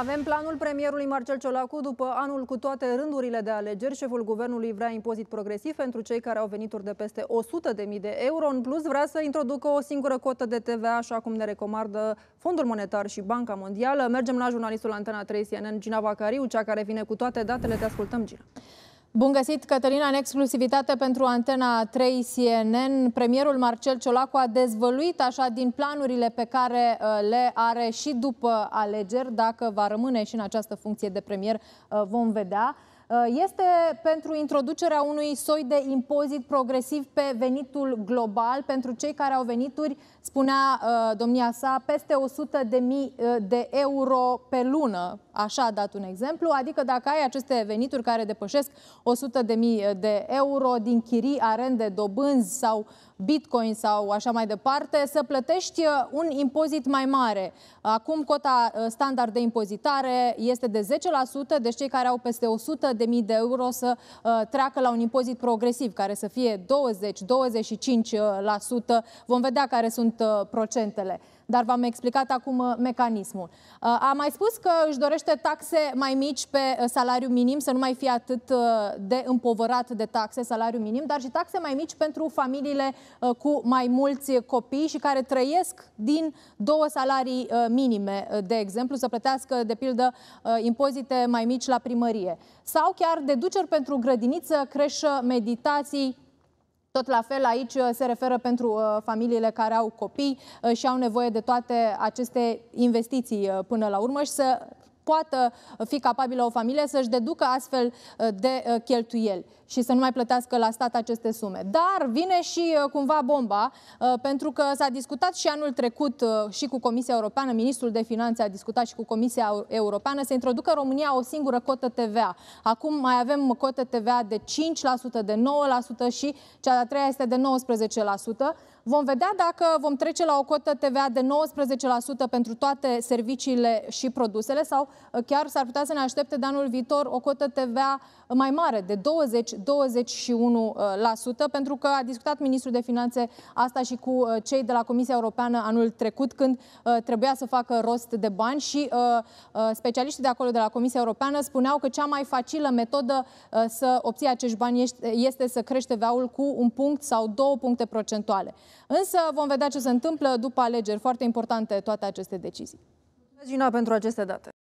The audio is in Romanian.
Avem planul premierului Marcel Ciolacu. După anul cu toate rândurile de alegeri, șeful guvernului vrea impozit progresiv pentru cei care au venituri de peste 100.000 de euro. În plus, vrea să introducă o singură cotă de TVA, așa cum ne recomandă Fondul Monetar și Banca Mondială. Mergem la jurnalistul Antena 3 CNN, Gina Vacariu, cea care vine cu toate datele. Te ascultăm, Gina. Bun găsit, Cătălina, în exclusivitate pentru Antena 3 CNN. Premierul Marcel Ciolacu a dezvăluit așa din planurile pe care uh, le are și după alegeri. Dacă va rămâne și în această funcție de premier, uh, vom vedea. Uh, este pentru introducerea unui soi de impozit progresiv pe venitul global pentru cei care au venituri, spunea uh, domnia sa, peste 100 de mii uh, de euro pe lună, așa a dat un exemplu, adică dacă ai aceste venituri care depășesc 100 de mii de euro din chirii, arende, dobânzi sau uh, bitcoin sau așa mai departe, să plătești uh, un impozit mai mare. Acum cota uh, standard de impozitare este de 10%, deci cei care au peste 100.000 de euro să uh, treacă la un impozit progresiv, care să fie 20-25%. Vom vedea care sunt procentele dar v-am explicat acum uh, mecanismul. Uh, a mai spus că își dorește taxe mai mici pe uh, salariu minim, să nu mai fie atât de împovărat de taxe salariu minim, dar și taxe mai mici pentru familiile cu mai mulți copii și care trăiesc din două salarii minime, de exemplu, să plătească, de pildă, impozite mai mici la primărie. Sau chiar deduceri pentru grădiniță, creșă, meditații, tot la fel aici uh, se referă pentru uh, familiile care au copii uh, și au nevoie de toate aceste investiții până la urmă și să poată fi capabilă o familie să-și deducă astfel uh, de uh, cheltuieli și să nu mai plătească la stat aceste sume. Dar vine și uh, cumva bomba, pentru că s-a discutat și anul trecut și cu Comisia Europeană, Ministrul de Finanțe a discutat și cu Comisia Europeană, să introducă în România o singură cotă TVA. Acum mai avem cotă TVA de 5%, de 9% și cea de-a treia este de 19%. Vom vedea dacă vom trece la o cotă TVA de 19% pentru toate serviciile și produsele sau chiar s-ar putea să ne aștepte de anul viitor o cotă TVA mai mare, de 20-21%, uh, pentru că a discutat ministrul de finanțe asta și cu uh, cei de la Comisia Europeană anul trecut, când uh, trebuia să facă rost de bani și specialiștii de acolo, de la Comisia Europeană, spuneau că cea mai facilă metodă să obții acești bani este să crește TVA-ul cu un punct sau două puncte procentuale. Însă vom vedea ce se întâmplă după alegeri. Foarte importante toate aceste decizii. Mulțumesc, pentru aceste date.